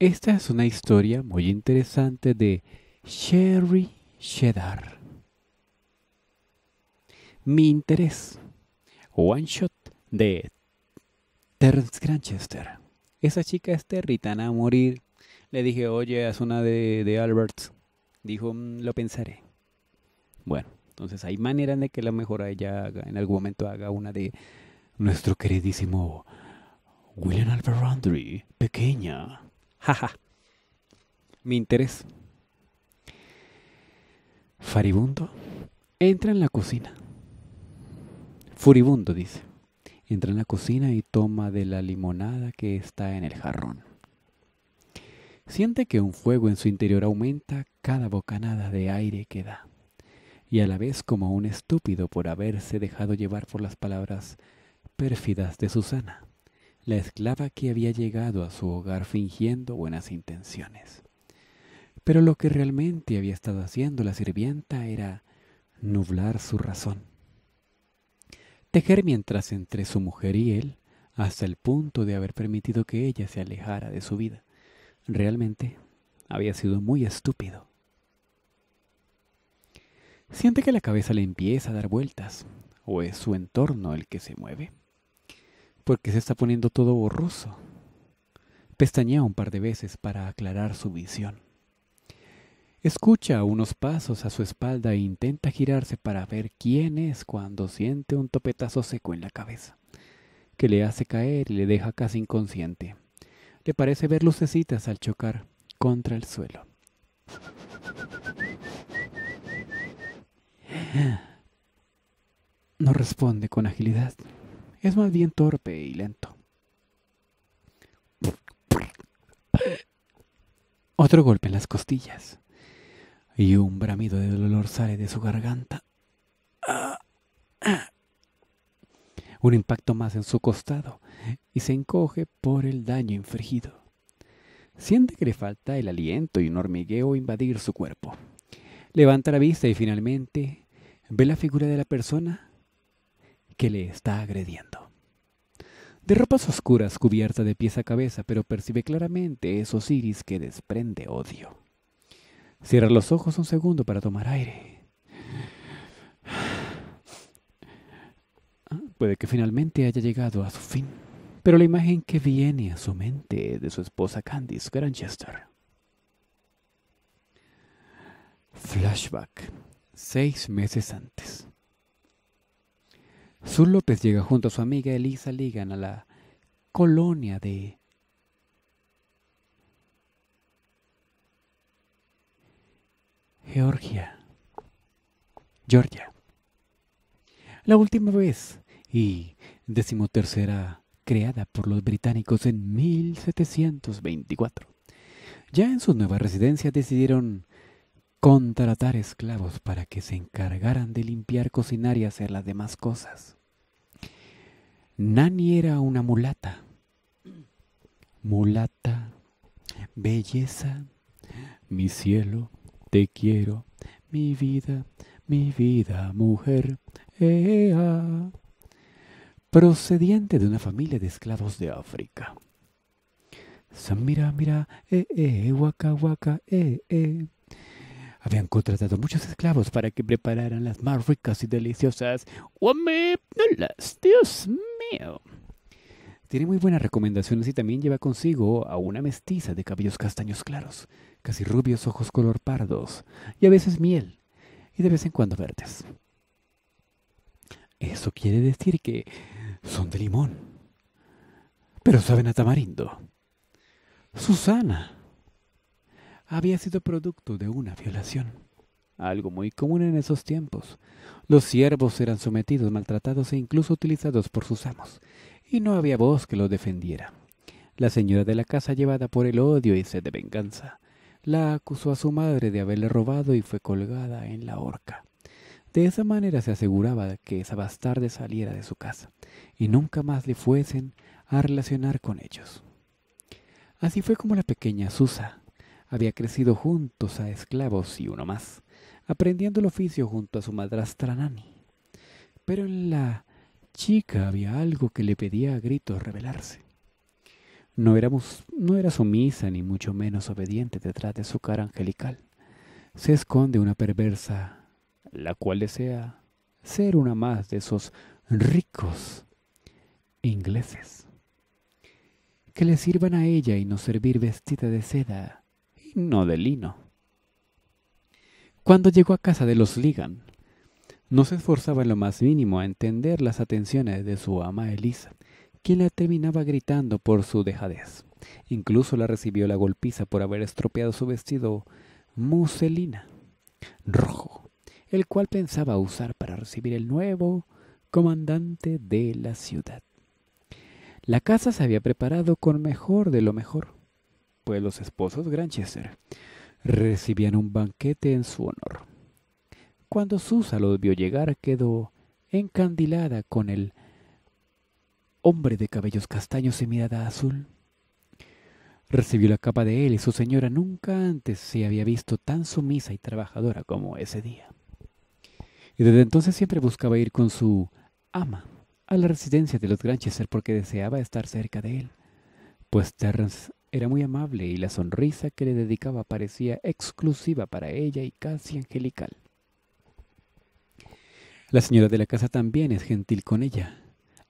Esta es una historia muy interesante de Sherry Shedar. Mi interés. One Shot de Terence Granchester. Esa chica es territana a morir. Le dije, oye, haz una de, de Albert Dijo, mm, lo pensaré. Bueno, entonces hay manera de que la mejor ella en algún momento haga una de nuestro queridísimo William Albert pequeña. Jaja. Mi interés. Faribundo entra en la cocina. Furibundo, dice. Entra en la cocina y toma de la limonada que está en el jarrón. Siente que un fuego en su interior aumenta cada bocanada de aire que da, y a la vez como un estúpido por haberse dejado llevar por las palabras pérfidas de Susana la esclava que había llegado a su hogar fingiendo buenas intenciones. Pero lo que realmente había estado haciendo la sirvienta era nublar su razón. Tejer mientras entre su mujer y él, hasta el punto de haber permitido que ella se alejara de su vida. Realmente había sido muy estúpido. Siente que la cabeza le empieza a dar vueltas, o es su entorno el que se mueve porque se está poniendo todo borroso. Pestañea un par de veces para aclarar su visión. Escucha unos pasos a su espalda e intenta girarse para ver quién es cuando siente un topetazo seco en la cabeza, que le hace caer y le deja casi inconsciente. Le parece ver lucecitas al chocar contra el suelo. No responde con agilidad es más bien torpe y lento. Otro golpe en las costillas y un bramido de dolor sale de su garganta. Un impacto más en su costado y se encoge por el daño infligido. Siente que le falta el aliento y un hormigueo invadir su cuerpo. Levanta la vista y finalmente ve la figura de la persona que le está agrediendo. De ropas oscuras cubierta de pies a cabeza, pero percibe claramente esos iris que desprende odio. Cierra los ojos un segundo para tomar aire. Ah, puede que finalmente haya llegado a su fin, pero la imagen que viene a su mente de su esposa Candice Granchester. Flashback, seis meses antes. Sur López llega junto a su amiga Elisa Ligan a la colonia de Georgia. Georgia. La última vez y decimotercera creada por los británicos en 1724. Ya en su nueva residencia decidieron contratar esclavos para que se encargaran de limpiar, cocinar y hacer las demás cosas. Nani era una mulata. Mulata, belleza, mi cielo, te quiero, mi vida, mi vida, mujer. Procediente de una familia de esclavos de África. Samira, mira, eh, waka, waka, eh, habían contratado muchos esclavos para que prepararan las más ricas y deliciosas las! Dios mío. Tiene muy buenas recomendaciones y también lleva consigo a una mestiza de cabellos castaños claros, casi rubios ojos color pardos, y a veces miel, y de vez en cuando verdes. Eso quiere decir que son de limón, pero saben a tamarindo. Susana había sido producto de una violación algo muy común en esos tiempos. Los siervos eran sometidos, maltratados e incluso utilizados por sus amos, y no había voz que los defendiera. La señora de la casa, llevada por el odio y sed de venganza, la acusó a su madre de haberle robado y fue colgada en la horca. De esa manera se aseguraba que esa bastarde saliera de su casa y nunca más le fuesen a relacionar con ellos. Así fue como la pequeña Susa había crecido juntos a esclavos y uno más, aprendiendo el oficio junto a su madrastra Nani. Pero en la chica había algo que le pedía a gritos rebelarse. No, éramos, no era sumisa ni mucho menos obediente detrás de su cara angelical. Se esconde una perversa, la cual desea ser una más de esos ricos ingleses. Que le sirvan a ella y no servir vestida de seda no de lino. Cuando llegó a casa de los Ligan, no se esforzaba en lo más mínimo a entender las atenciones de su ama Elisa, quien la terminaba gritando por su dejadez. Incluso la recibió la golpiza por haber estropeado su vestido muselina rojo, el cual pensaba usar para recibir el nuevo comandante de la ciudad. La casa se había preparado con mejor de lo mejor pues los esposos Granchester recibían un banquete en su honor. Cuando Susa los vio llegar, quedó encandilada con el hombre de cabellos castaños y mirada azul. Recibió la capa de él y su señora nunca antes se había visto tan sumisa y trabajadora como ese día. Y desde entonces siempre buscaba ir con su ama a la residencia de los Granchester porque deseaba estar cerca de él, pues Terrence era muy amable y la sonrisa que le dedicaba parecía exclusiva para ella y casi angelical. La señora de la casa también es gentil con ella.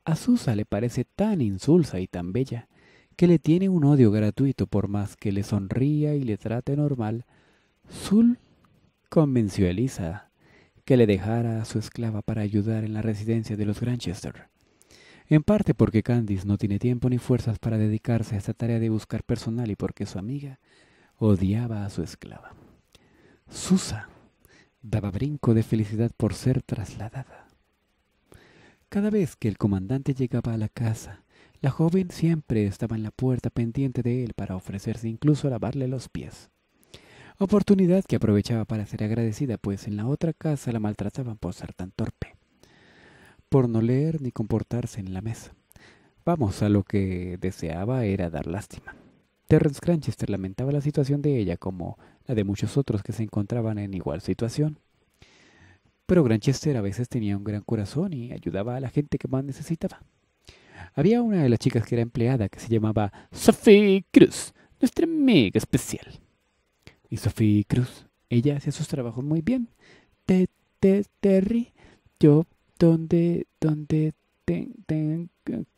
A Susa le parece tan insulsa y tan bella que le tiene un odio gratuito por más que le sonría y le trate normal. Sul convenció a Elisa que le dejara a su esclava para ayudar en la residencia de los Granchester en parte porque Candice no tiene tiempo ni fuerzas para dedicarse a esta tarea de buscar personal y porque su amiga odiaba a su esclava. Susa daba brinco de felicidad por ser trasladada. Cada vez que el comandante llegaba a la casa, la joven siempre estaba en la puerta pendiente de él para ofrecerse incluso a lavarle los pies. Oportunidad que aprovechaba para ser agradecida, pues en la otra casa la maltrataban por ser tan torpe por no leer ni comportarse en la mesa. Vamos, a lo que deseaba era dar lástima. Terence Granchester lamentaba la situación de ella como la de muchos otros que se encontraban en igual situación. Pero Granchester a veces tenía un gran corazón y ayudaba a la gente que más necesitaba. Había una de las chicas que era empleada que se llamaba Sophie Cruz, nuestra amiga especial. Y Sophie Cruz, ella hacía sus trabajos muy bien. Te, te, Terry, yo donde, donde ten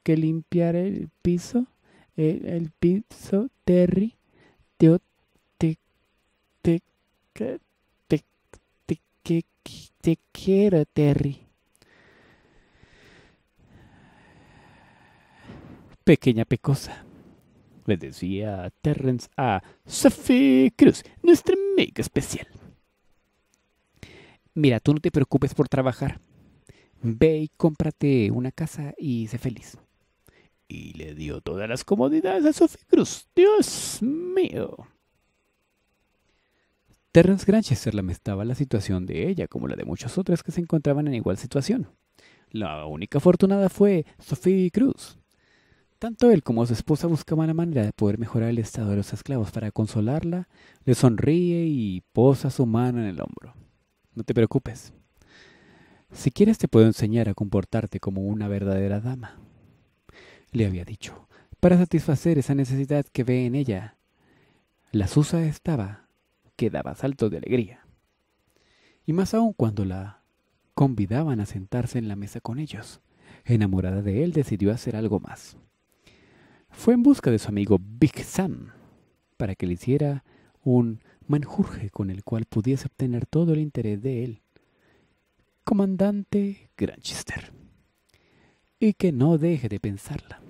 que limpiar el piso, el, piso, Terry, te, te, te, te, te, quiero, Terry. Pequeña pecosa, le decía Terrence a Sophie Cruz, nuestra amiga especial. Mira, tú no te preocupes por trabajar Ve y cómprate una casa y sé feliz. Y le dio todas las comodidades a Sophie Cruz. Dios mío. Terence Granchester lamentaba la situación de ella, como la de muchas otras que se encontraban en igual situación. La única afortunada fue Sophie Cruz. Tanto él como su esposa buscaban la manera de poder mejorar el estado de los esclavos para consolarla, le sonríe y posa su mano en el hombro. No te preocupes, si quieres te puedo enseñar a comportarte como una verdadera dama, le había dicho, para satisfacer esa necesidad que ve en ella. La Susa estaba, que daba saltos de alegría. Y más aún cuando la convidaban a sentarse en la mesa con ellos. Enamorada de él, decidió hacer algo más. Fue en busca de su amigo Big Sam para que le hiciera un manjurje con el cual pudiese obtener todo el interés de él comandante Granchester. Y que no deje de pensarla.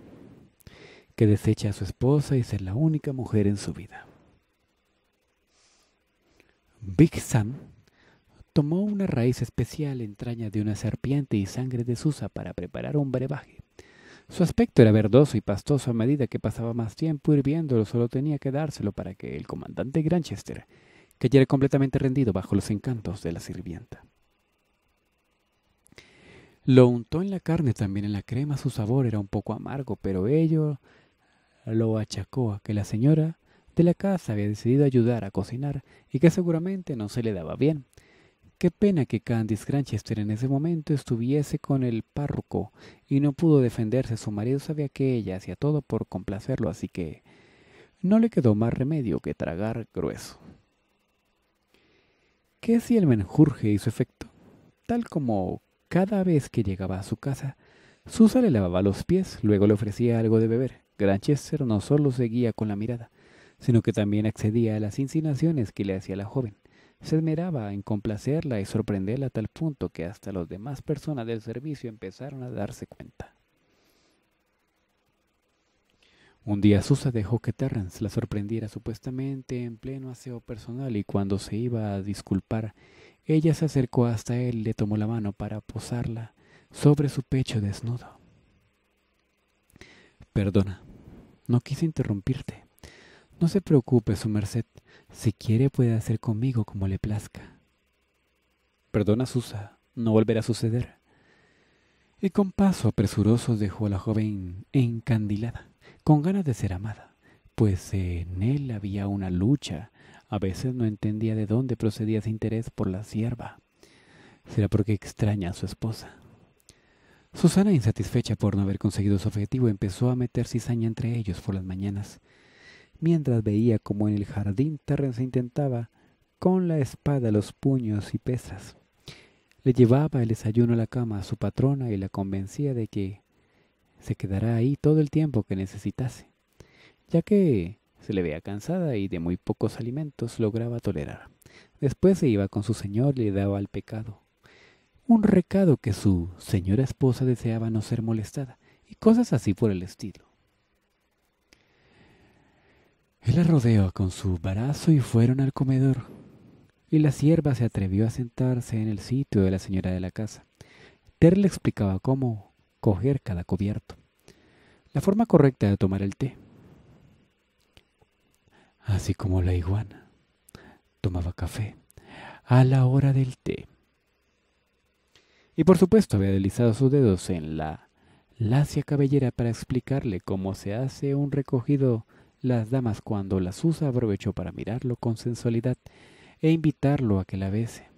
Que desecha a su esposa y ser la única mujer en su vida. Big Sam tomó una raíz especial, entraña de una serpiente y sangre de Susa para preparar un brebaje. Su aspecto era verdoso y pastoso a medida que pasaba más tiempo hirviéndolo, solo tenía que dárselo para que el comandante Granchester cayera completamente rendido bajo los encantos de la sirvienta. Lo untó en la carne, también en la crema. Su sabor era un poco amargo, pero ello lo achacó a que la señora de la casa había decidido ayudar a cocinar y que seguramente no se le daba bien. Qué pena que Candice Granchester en ese momento estuviese con el párroco y no pudo defenderse. Su marido sabía que ella hacía todo por complacerlo, así que no le quedó más remedio que tragar grueso. ¿Qué si el menjurje hizo efecto? Tal como cada vez que llegaba a su casa, Susa le lavaba los pies, luego le ofrecía algo de beber. Granchester no solo seguía con la mirada, sino que también accedía a las insinuaciones que le hacía la joven. Se esmeraba en complacerla y sorprenderla a tal punto que hasta las demás personas del servicio empezaron a darse cuenta. Un día Susa dejó que Terrance la sorprendiera supuestamente en pleno aseo personal y cuando se iba a disculpar, ella se acercó hasta él y le tomó la mano para posarla sobre su pecho desnudo. Perdona, no quise interrumpirte. No se preocupe, su merced. Si quiere puede hacer conmigo como le plazca. Perdona, Susa, no volverá a suceder. Y con paso apresuroso dejó a la joven encandilada, con ganas de ser amada, pues en él había una lucha a veces no entendía de dónde procedía ese interés por la sierva. Será porque extraña a su esposa. Susana, insatisfecha por no haber conseguido su objetivo, empezó a meter cizaña entre ellos por las mañanas, mientras veía cómo en el jardín se intentaba, con la espada, los puños y pesas. Le llevaba el desayuno a la cama a su patrona y la convencía de que se quedará ahí todo el tiempo que necesitase, ya que se le veía cansada y de muy pocos alimentos lograba tolerar. Después se iba con su señor y le daba al pecado. Un recado que su señora esposa deseaba no ser molestada, y cosas así por el estilo. Él la rodeó con su brazo y fueron al comedor, y la sierva se atrevió a sentarse en el sitio de la señora de la casa. Ter le explicaba cómo coger cada cubierto, la forma correcta de tomar el té, así como la iguana. Tomaba café a la hora del té. Y por supuesto había deslizado sus dedos en la lacia cabellera para explicarle cómo se hace un recogido las damas cuando la usa aprovechó para mirarlo con sensualidad e invitarlo a que la bese.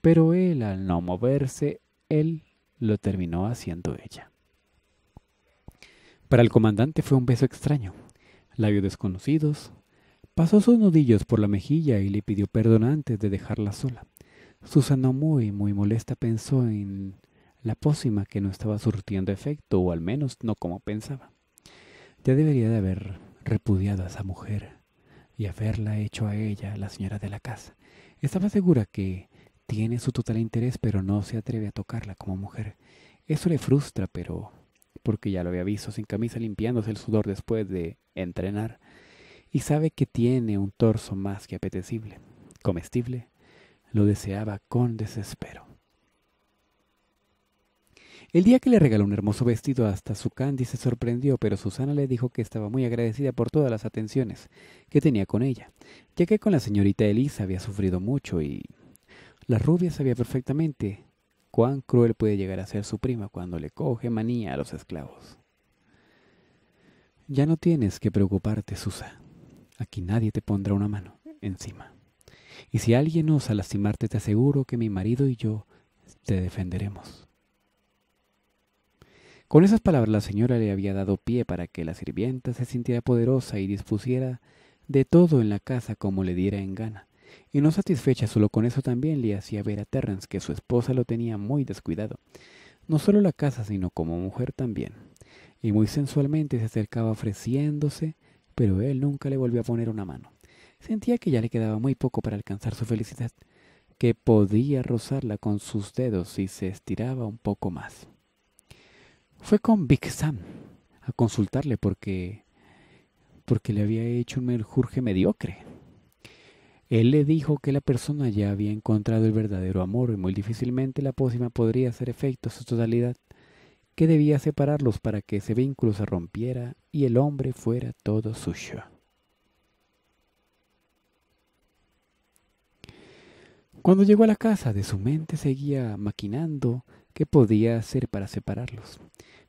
Pero él, al no moverse, él lo terminó haciendo ella. Para el comandante fue un beso extraño, labios desconocidos, Pasó sus nudillos por la mejilla y le pidió perdón antes de dejarla sola. Susana muy, muy molesta pensó en la pócima que no estaba surtiendo efecto, o al menos no como pensaba. Ya debería de haber repudiado a esa mujer y haberla hecho a ella la señora de la casa. Estaba segura que tiene su total interés, pero no se atreve a tocarla como mujer. Eso le frustra, pero porque ya lo había visto sin camisa limpiándose el sudor después de entrenar y sabe que tiene un torso más que apetecible, comestible, lo deseaba con desespero. El día que le regaló un hermoso vestido hasta su Candy se sorprendió, pero Susana le dijo que estaba muy agradecida por todas las atenciones que tenía con ella, ya que con la señorita Elisa había sufrido mucho y la rubia sabía perfectamente cuán cruel puede llegar a ser su prima cuando le coge manía a los esclavos. Ya no tienes que preocuparte, Susa. Aquí nadie te pondrá una mano encima. Y si alguien osa lastimarte, te aseguro que mi marido y yo te defenderemos. Con esas palabras la señora le había dado pie para que la sirvienta se sintiera poderosa y dispusiera de todo en la casa como le diera en gana. Y no satisfecha solo con eso también le hacía ver a Terrence que su esposa lo tenía muy descuidado. No solo la casa, sino como mujer también. Y muy sensualmente se acercaba ofreciéndose pero él nunca le volvió a poner una mano. Sentía que ya le quedaba muy poco para alcanzar su felicidad, que podía rozarla con sus dedos si se estiraba un poco más. Fue con Big Sam a consultarle porque porque le había hecho un merjurje mediocre. Él le dijo que la persona ya había encontrado el verdadero amor y muy difícilmente la pócima podría hacer efecto a su totalidad que debía separarlos para que ese vínculo se rompiera y el hombre fuera todo suyo. Cuando llegó a la casa de su mente seguía maquinando qué podía hacer para separarlos.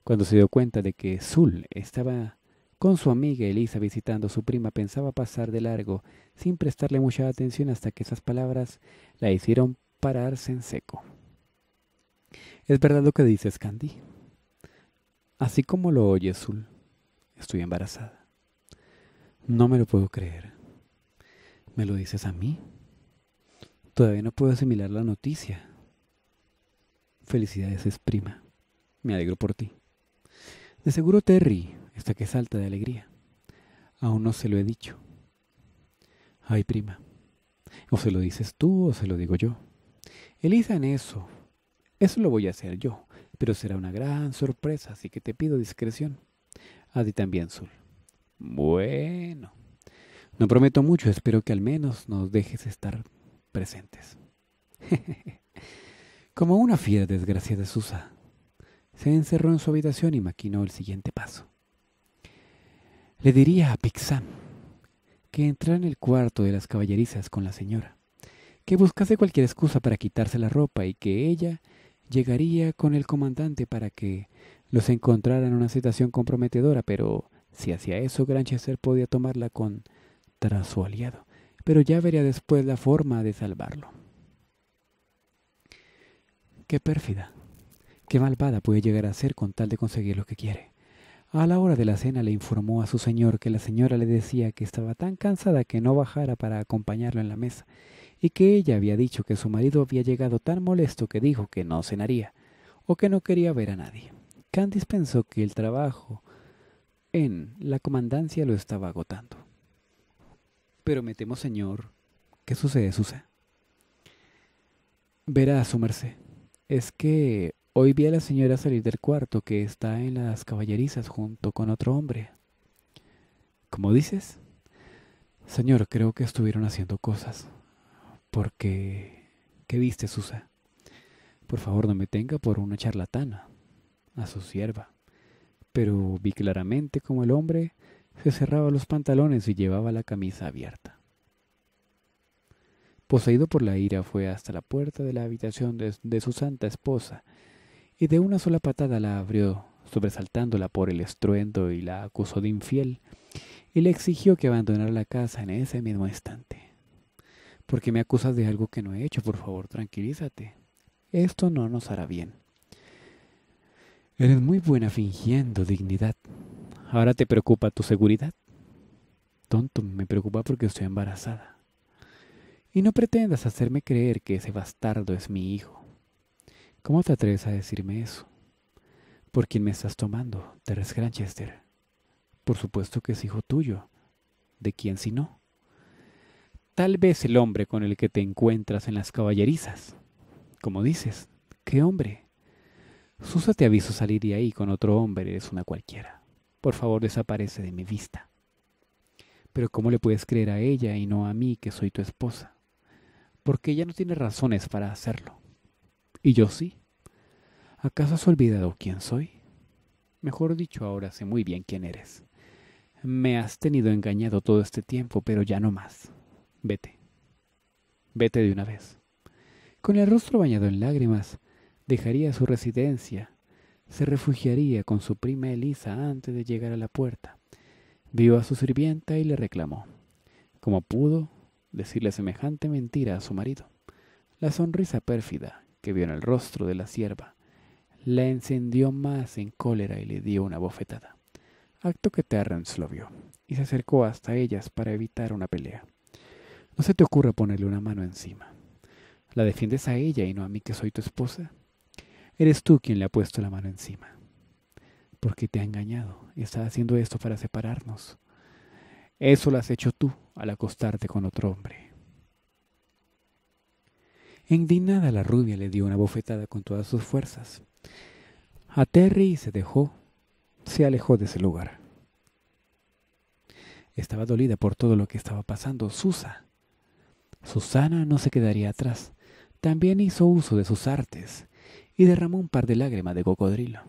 Cuando se dio cuenta de que Zul estaba con su amiga Elisa visitando a su prima, pensaba pasar de largo, sin prestarle mucha atención hasta que esas palabras la hicieron pararse en seco. Es verdad lo que dices, Candy. Así como lo oye Zul, estoy embarazada. No me lo puedo creer. ¿Me lo dices a mí? Todavía no puedo asimilar la noticia. Felicidades es prima. Me alegro por ti. De seguro Terry está que salta de alegría. Aún no se lo he dicho. Ay, prima. O se lo dices tú o se lo digo yo. Elisa en eso. Eso lo voy a hacer yo pero será una gran sorpresa, así que te pido discreción. A ti también, Zul. Bueno, no prometo mucho, espero que al menos nos dejes estar presentes. Como una fiera desgraciada Susa, se encerró en su habitación y maquinó el siguiente paso. Le diría a Pixam que entrara en el cuarto de las caballerizas con la señora, que buscase cualquier excusa para quitarse la ropa y que ella llegaría con el comandante para que los encontrara en una situación comprometedora, pero si hacía eso, Granchester podía tomarla contra su aliado. Pero ya vería después la forma de salvarlo. Qué pérfida, qué malvada puede llegar a ser con tal de conseguir lo que quiere. A la hora de la cena le informó a su señor que la señora le decía que estaba tan cansada que no bajara para acompañarlo en la mesa y que ella había dicho que su marido había llegado tan molesto que dijo que no cenaría o que no quería ver a nadie. Candice pensó que el trabajo en la comandancia lo estaba agotando. Pero me temo, señor, ¿qué sucede, Susa? Verá, su merced, es que hoy vi a la señora salir del cuarto que está en las caballerizas junto con otro hombre. ¿Cómo dices? Señor, creo que estuvieron haciendo cosas. —¿Por ¿qué viste, Susa? Por favor, no me tenga por una charlatana, a su sierva. Pero vi claramente como el hombre se cerraba los pantalones y llevaba la camisa abierta. Poseído por la ira, fue hasta la puerta de la habitación de su santa esposa y de una sola patada la abrió, sobresaltándola por el estruendo y la acusó de infiel y le exigió que abandonara la casa en ese mismo instante. ¿Por qué me acusas de algo que no he hecho? Por favor, tranquilízate. Esto no nos hará bien. Eres muy buena fingiendo dignidad. Ahora te preocupa tu seguridad. Tonto, me preocupa porque estoy embarazada. Y no pretendas hacerme creer que ese bastardo es mi hijo. ¿Cómo te atreves a decirme eso? ¿Por quién me estás tomando, Teres Granchester? Por supuesto que es hijo tuyo. ¿De quién si no? Tal vez el hombre con el que te encuentras en las caballerizas. Como dices, ¿qué hombre? Susa te aviso salir de ahí con otro hombre, eres una cualquiera. Por favor, desaparece de mi vista. Pero ¿cómo le puedes creer a ella y no a mí que soy tu esposa? Porque ella no tiene razones para hacerlo. Y yo sí. ¿Acaso has olvidado quién soy? Mejor dicho, ahora sé muy bien quién eres. Me has tenido engañado todo este tiempo, pero ya no más. Vete. Vete de una vez. Con el rostro bañado en lágrimas, dejaría su residencia. Se refugiaría con su prima Elisa antes de llegar a la puerta. Vio a su sirvienta y le reclamó. Como pudo, decirle semejante mentira a su marido. La sonrisa pérfida que vio en el rostro de la sierva la encendió más en cólera y le dio una bofetada. Acto que Terrence lo vio y se acercó hasta ellas para evitar una pelea. No se te ocurra ponerle una mano encima. La defiendes a ella y no a mí que soy tu esposa. Eres tú quien le ha puesto la mano encima. Porque te ha engañado y está haciendo esto para separarnos. Eso lo has hecho tú al acostarte con otro hombre. Indignada la rubia le dio una bofetada con todas sus fuerzas. A Terry se dejó, se alejó de ese lugar. Estaba dolida por todo lo que estaba pasando. Susa Susana no se quedaría atrás. También hizo uso de sus artes y derramó un par de lágrimas de cocodrilo.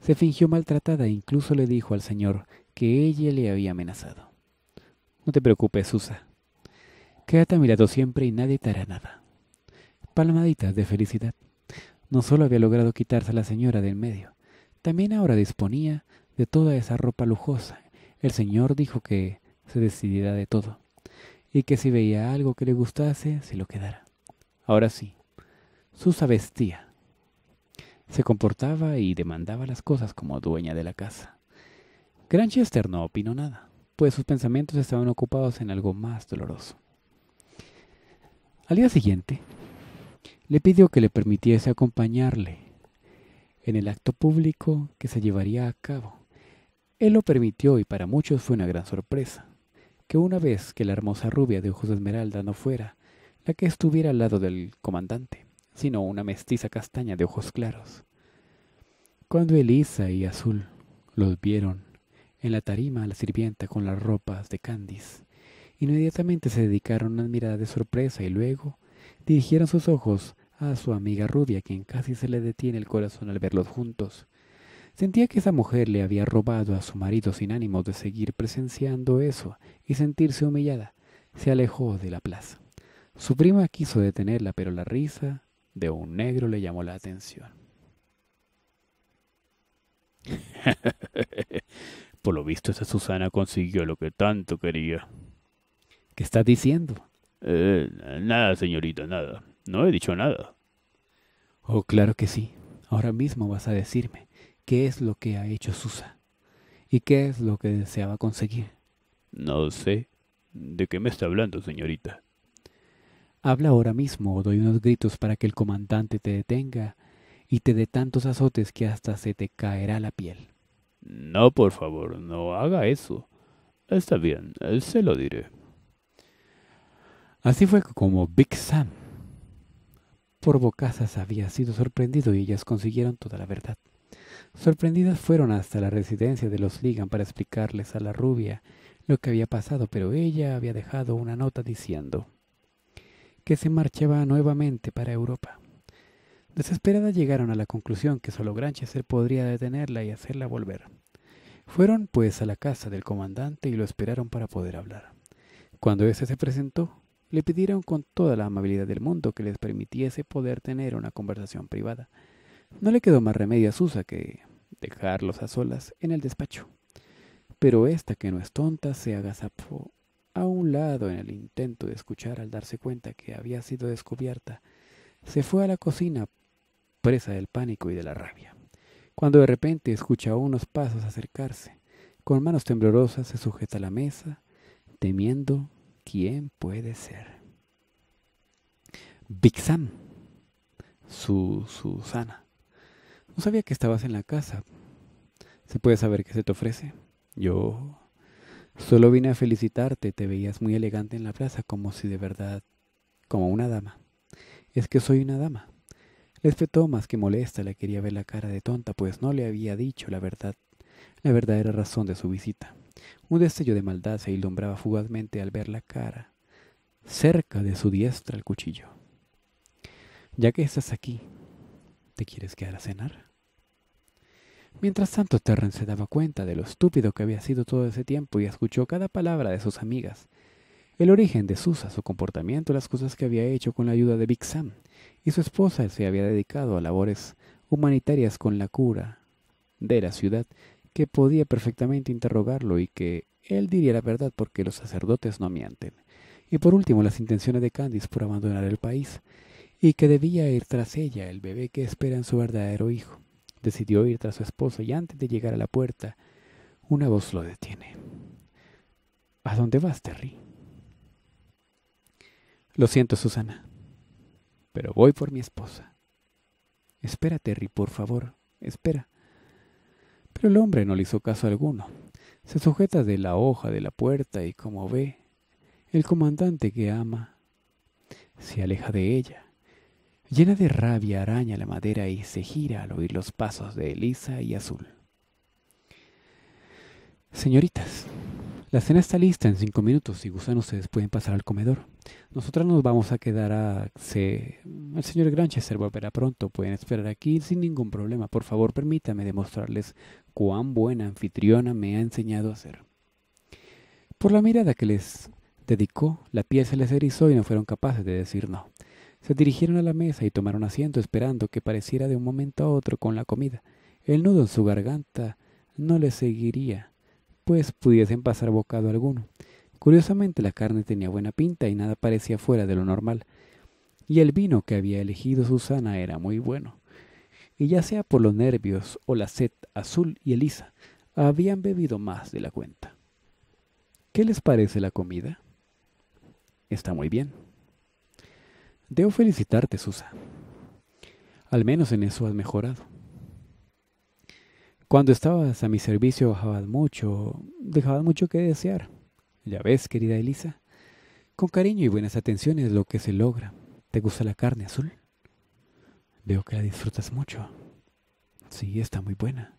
Se fingió maltratada e incluso le dijo al señor que ella le había amenazado. No te preocupes, Susa. Quédate a mi siempre y nadie te hará nada. Palmaditas de felicidad. No solo había logrado quitarse a la señora del medio, también ahora disponía de toda esa ropa lujosa. El señor dijo que se decidiera de todo y que si veía algo que le gustase, se lo quedara. Ahora sí, Susa vestía, se comportaba y demandaba las cosas como dueña de la casa. Granchester no opinó nada, pues sus pensamientos estaban ocupados en algo más doloroso. Al día siguiente, le pidió que le permitiese acompañarle en el acto público que se llevaría a cabo. Él lo permitió y para muchos fue una gran sorpresa que una vez que la hermosa rubia de ojos de esmeralda no fuera la que estuviera al lado del comandante, sino una mestiza castaña de ojos claros. Cuando Elisa y Azul los vieron en la tarima a la sirvienta con las ropas de Candice, inmediatamente se dedicaron a una mirada de sorpresa y luego dirigieron sus ojos a su amiga rubia, quien casi se le detiene el corazón al verlos juntos, Sentía que esa mujer le había robado a su marido sin ánimo de seguir presenciando eso y sentirse humillada. Se alejó de la plaza. Su prima quiso detenerla, pero la risa de un negro le llamó la atención. Por lo visto, esa Susana consiguió lo que tanto quería. ¿Qué estás diciendo? Eh, nada, señorita, nada. No he dicho nada. Oh, claro que sí. Ahora mismo vas a decirme qué es lo que ha hecho Susa y qué es lo que deseaba conseguir. No sé. ¿De qué me está hablando, señorita? Habla ahora mismo o doy unos gritos para que el comandante te detenga y te dé tantos azotes que hasta se te caerá la piel. No, por favor, no haga eso. Está bien, se lo diré. Así fue como Big Sam por bocazas había sido sorprendido y ellas consiguieron toda la verdad. Sorprendidas fueron hasta la residencia de los Ligan para explicarles a la rubia lo que había pasado, pero ella había dejado una nota diciendo que se marchaba nuevamente para Europa. Desesperadas llegaron a la conclusión que solo Granchester podría detenerla y hacerla volver. Fueron pues a la casa del comandante y lo esperaron para poder hablar. Cuando éste se presentó, le pidieron con toda la amabilidad del mundo que les permitiese poder tener una conversación privada. No le quedó más remedio a Susa que dejarlos a solas en el despacho. Pero esta que no es tonta se agazapó a un lado en el intento de escuchar al darse cuenta que había sido descubierta. Se fue a la cocina, presa del pánico y de la rabia. Cuando de repente escucha unos pasos acercarse, con manos temblorosas se sujeta a la mesa, temiendo quién puede ser. Big su Susana. No sabía que estabas en la casa. ¿Se puede saber qué se te ofrece? Yo... Solo vine a felicitarte, te veías muy elegante en la plaza, como si de verdad... como una dama. Es que soy una dama. Este más que molesta, le quería ver la cara de tonta, pues no le había dicho la verdad, la verdadera razón de su visita. Un destello de maldad se ilumbraba fugazmente al ver la cara, cerca de su diestra el cuchillo. Ya que estás aquí, ¿Te quieres quedar a cenar? Mientras tanto, Terrence se daba cuenta de lo estúpido que había sido todo ese tiempo y escuchó cada palabra de sus amigas. El origen de Susa, su comportamiento, las cosas que había hecho con la ayuda de Big Sam, y su esposa se había dedicado a labores humanitarias con la cura de la ciudad, que podía perfectamente interrogarlo y que él diría la verdad porque los sacerdotes no mienten. Y por último, las intenciones de Candice por abandonar el país y que debía ir tras ella, el bebé que espera en su verdadero hijo. Decidió ir tras su esposa y antes de llegar a la puerta, una voz lo detiene. ¿A dónde vas, Terry? Lo siento, Susana, pero voy por mi esposa. Espera, Terry, por favor, espera. Pero el hombre no le hizo caso alguno. Se sujeta de la hoja de la puerta y como ve, el comandante que ama se aleja de ella. Llena de rabia araña la madera y se gira al oír los pasos de Elisa y Azul. Señoritas, la cena está lista en cinco minutos y gusanos ustedes pueden pasar al comedor. Nosotras nos vamos a quedar a... el señor Granchester volverá pronto. Pueden esperar aquí sin ningún problema. Por favor, permítame demostrarles cuán buena anfitriona me ha enseñado a ser. Por la mirada que les dedicó, la pieza les erizó y no fueron capaces de decir no. Se dirigieron a la mesa y tomaron asiento esperando que pareciera de un momento a otro con la comida. El nudo en su garganta no le seguiría, pues pudiesen pasar bocado alguno. Curiosamente la carne tenía buena pinta y nada parecía fuera de lo normal. Y el vino que había elegido Susana era muy bueno. Y ya sea por los nervios o la sed, Azul y Elisa habían bebido más de la cuenta. ¿Qué les parece la comida? Está muy bien, Debo felicitarte, Susa. Al menos en eso has mejorado. Cuando estabas a mi servicio bajabas mucho, dejabas mucho que desear. Ya ves, querida Elisa, con cariño y buenas atenciones lo que se logra. ¿Te gusta la carne azul? Veo que la disfrutas mucho. Sí, está muy buena.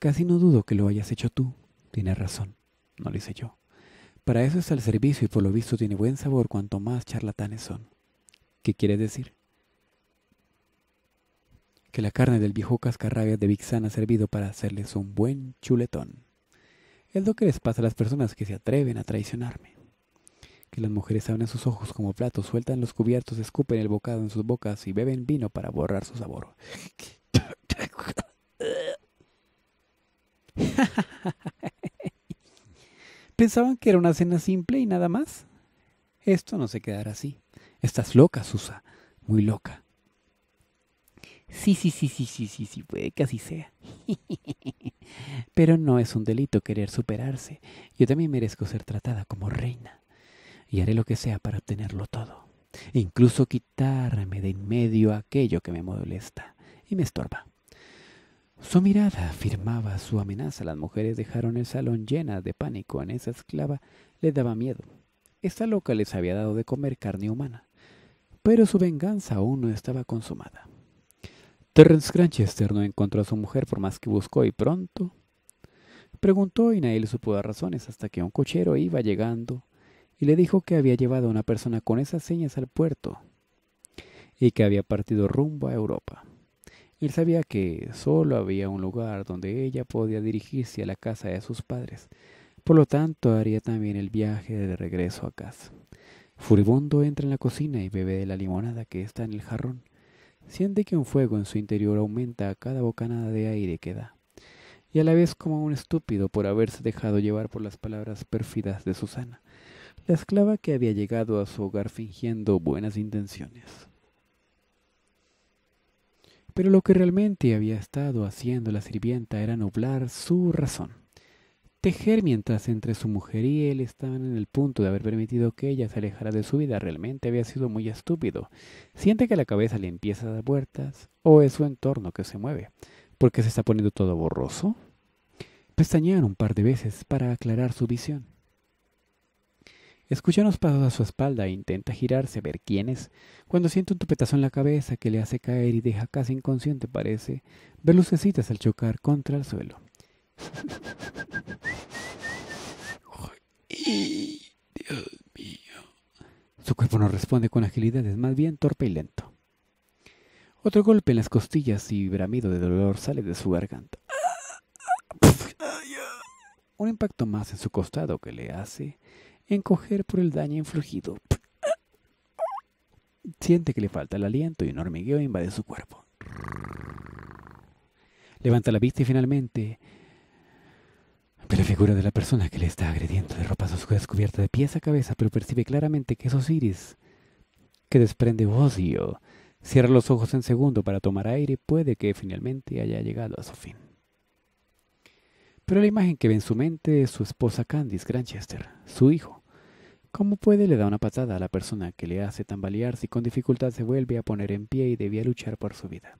Casi no dudo que lo hayas hecho tú. Tienes razón, no lo hice yo. Para eso está el servicio y por lo visto tiene buen sabor cuanto más charlatanes son. ¿Qué quiere decir? Que la carne del viejo cascarrabia de Vixana ha servido para hacerles un buen chuletón. Es lo que les pasa a las personas que se atreven a traicionarme. Que las mujeres abren sus ojos como platos, sueltan los cubiertos, escupen el bocado en sus bocas y beben vino para borrar su sabor. Pensaban que era una cena simple y nada más. Esto no se quedará así. Estás loca, Susa. Muy loca. Sí, sí, sí, sí, sí, sí, sí, puede que así sea. Pero no es un delito querer superarse. Yo también merezco ser tratada como reina. Y haré lo que sea para obtenerlo todo. incluso quitarme de en medio aquello que me molesta y me estorba. Su mirada afirmaba su amenaza. Las mujeres dejaron el salón llena de pánico. A esa esclava le daba miedo. Esta loca les había dado de comer carne humana pero su venganza aún no estaba consumada. Terence Granchester no encontró a su mujer por más que buscó y pronto preguntó y nadie le supo dar razones hasta que un cochero iba llegando y le dijo que había llevado a una persona con esas señas al puerto y que había partido rumbo a Europa. Él sabía que solo había un lugar donde ella podía dirigirse a la casa de sus padres, por lo tanto haría también el viaje de regreso a casa. Furibundo entra en la cocina y bebe de la limonada que está en el jarrón. Siente que un fuego en su interior aumenta a cada bocanada de aire que da, y a la vez como un estúpido por haberse dejado llevar por las palabras pérfidas de Susana, la esclava que había llegado a su hogar fingiendo buenas intenciones. Pero lo que realmente había estado haciendo la sirvienta era nublar su razón tejer mientras entre su mujer y él estaban en el punto de haber permitido que ella se alejara de su vida. Realmente había sido muy estúpido. Siente que la cabeza le empieza a dar vueltas o es su entorno que se mueve, porque se está poniendo todo borroso. Pestañean un par de veces para aclarar su visión. Escucha unos pasos a su espalda e intenta girarse a ver quién es, cuando siente un tupetazo en la cabeza que le hace caer y deja casi inconsciente parece, ver lucecitas al chocar contra el suelo. Dios Su cuerpo no responde con agilidad, es más bien torpe y lento. Otro golpe en las costillas y bramido de dolor sale de su garganta. Un impacto más en su costado que le hace encoger por el daño infligido. Siente que le falta el aliento y un hormigueo invade su cuerpo. Levanta la vista y finalmente pero la figura de la persona que le está agrediendo de ropa oscuras cubierta de pies a cabeza, pero percibe claramente que esos iris que desprende odio. Cierra los ojos en segundo para tomar aire y puede que finalmente haya llegado a su fin. Pero la imagen que ve en su mente es su esposa Candice Granchester, su hijo. ¿Cómo puede le da una patada a la persona que le hace tambalearse si con dificultad se vuelve a poner en pie y debía luchar por su vida.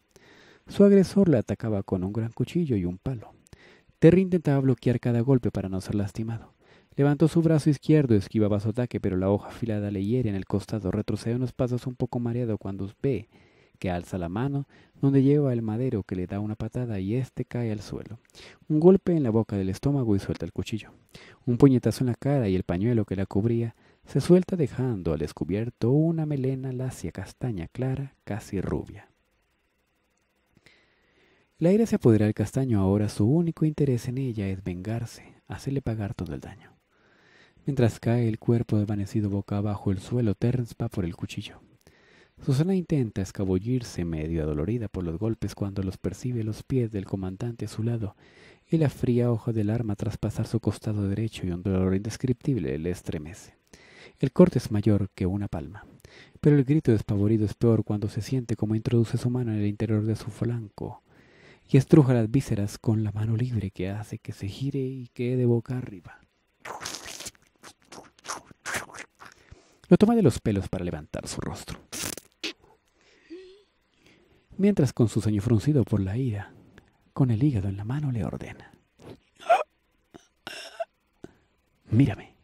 Su agresor le atacaba con un gran cuchillo y un palo. Terry intentaba bloquear cada golpe para no ser lastimado. Levantó su brazo izquierdo, esquivaba su ataque, pero la hoja afilada le hiere en el costado. Retrocede unos pasos un poco mareado cuando ve que alza la mano, donde lleva el madero que le da una patada y éste cae al suelo. Un golpe en la boca del estómago y suelta el cuchillo. Un puñetazo en la cara y el pañuelo que la cubría se suelta dejando al descubierto una melena lacia castaña clara, casi rubia. La ira se apodera del castaño, ahora su único interés en ella es vengarse, hacerle pagar todo el daño. Mientras cae el cuerpo desvanecido boca abajo el suelo, Terns va por el cuchillo. Susana intenta escabullirse medio adolorida por los golpes cuando los percibe los pies del comandante a su lado y la fría hoja del arma traspasar su costado derecho y un dolor indescriptible le estremece. El corte es mayor que una palma, pero el grito despavorido es peor cuando se siente como introduce su mano en el interior de su flanco y estruja las vísceras con la mano libre que hace que se gire y quede boca arriba. Lo toma de los pelos para levantar su rostro. Mientras con su ceño fruncido por la ira, con el hígado en la mano le ordena. Mírame.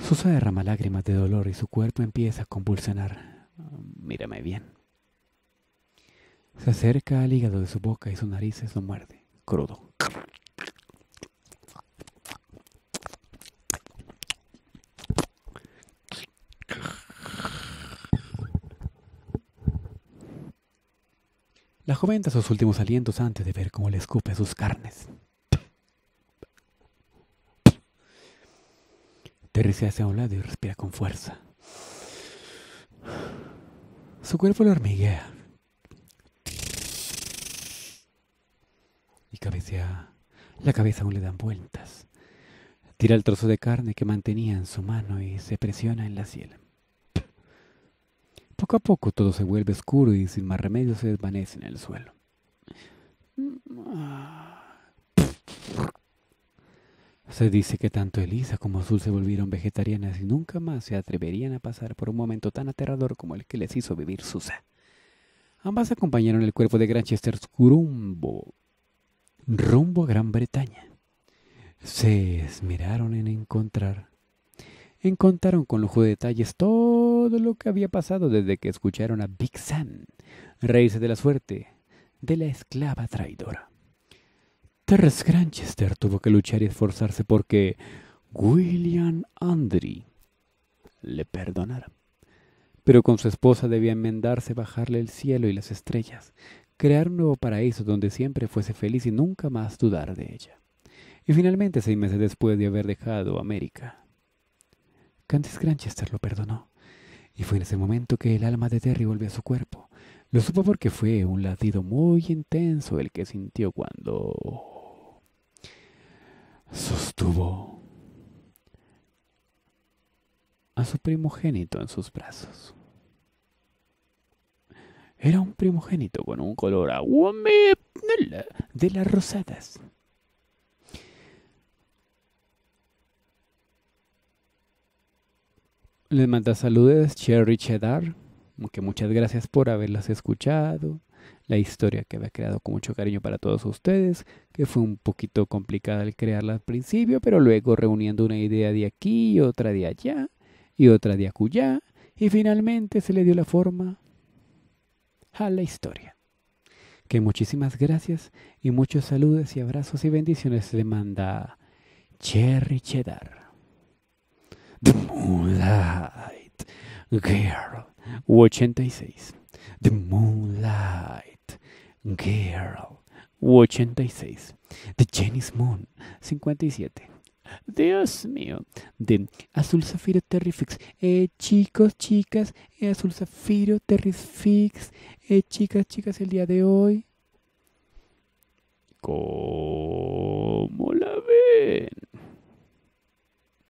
Susa derrama lágrimas de dolor y su cuerpo empieza a convulsionar. Mírame bien. Se acerca al hígado de su boca y sus narices lo muerde, crudo. La joven da sus últimos alientos antes de ver cómo le escupe sus carnes. Teresa se hace un lado y respira con fuerza. Su cuerpo lo hormiguea. La cabeza aún le dan vueltas. Tira el trozo de carne que mantenía en su mano y se presiona en la sien. Poco a poco todo se vuelve oscuro y sin más remedio se desvanece en el suelo. Se dice que tanto Elisa como Azul se volvieron vegetarianas y nunca más se atreverían a pasar por un momento tan aterrador como el que les hizo vivir Susa. Ambas acompañaron el cuerpo de Granchester Scurumbo rumbo a Gran Bretaña. Se esmeraron en encontrar. Encontraron con lujo de detalles todo lo que había pasado desde que escucharon a Big Sam reírse de la suerte de la esclava traidora. Terrence Granchester tuvo que luchar y esforzarse porque William Andry le perdonara. Pero con su esposa debía enmendarse, bajarle el cielo y las estrellas, crear un nuevo paraíso donde siempre fuese feliz y nunca más dudar de ella. Y finalmente, seis meses después de haber dejado América, Candice Granchester lo perdonó. Y fue en ese momento que el alma de Terry volvió a su cuerpo. Lo supo porque fue un latido muy intenso el que sintió cuando sostuvo a su primogénito en sus brazos. Era un primogénito con un color agua de las rosadas. Les manda saludos Cherry Cheddar, que muchas gracias por haberlas escuchado. La historia que había creado con mucho cariño para todos ustedes, que fue un poquito complicada al crearla al principio, pero luego reuniendo una idea de aquí, otra de allá y otra de acullá, y finalmente se le dio la forma a la historia. Que muchísimas gracias y muchos saludos y abrazos y bendiciones le manda Cherry Cheddar. The Moonlight Girl 86. The Moonlight Girl 86. The Jenny's Moon 57. Dios mío, de Azul Zafiro Terrifix. Eh, chicos, chicas, eh, Azul Zafiro Terrifix eh, chicas, chicas, el día de hoy. ¿Cómo la ven?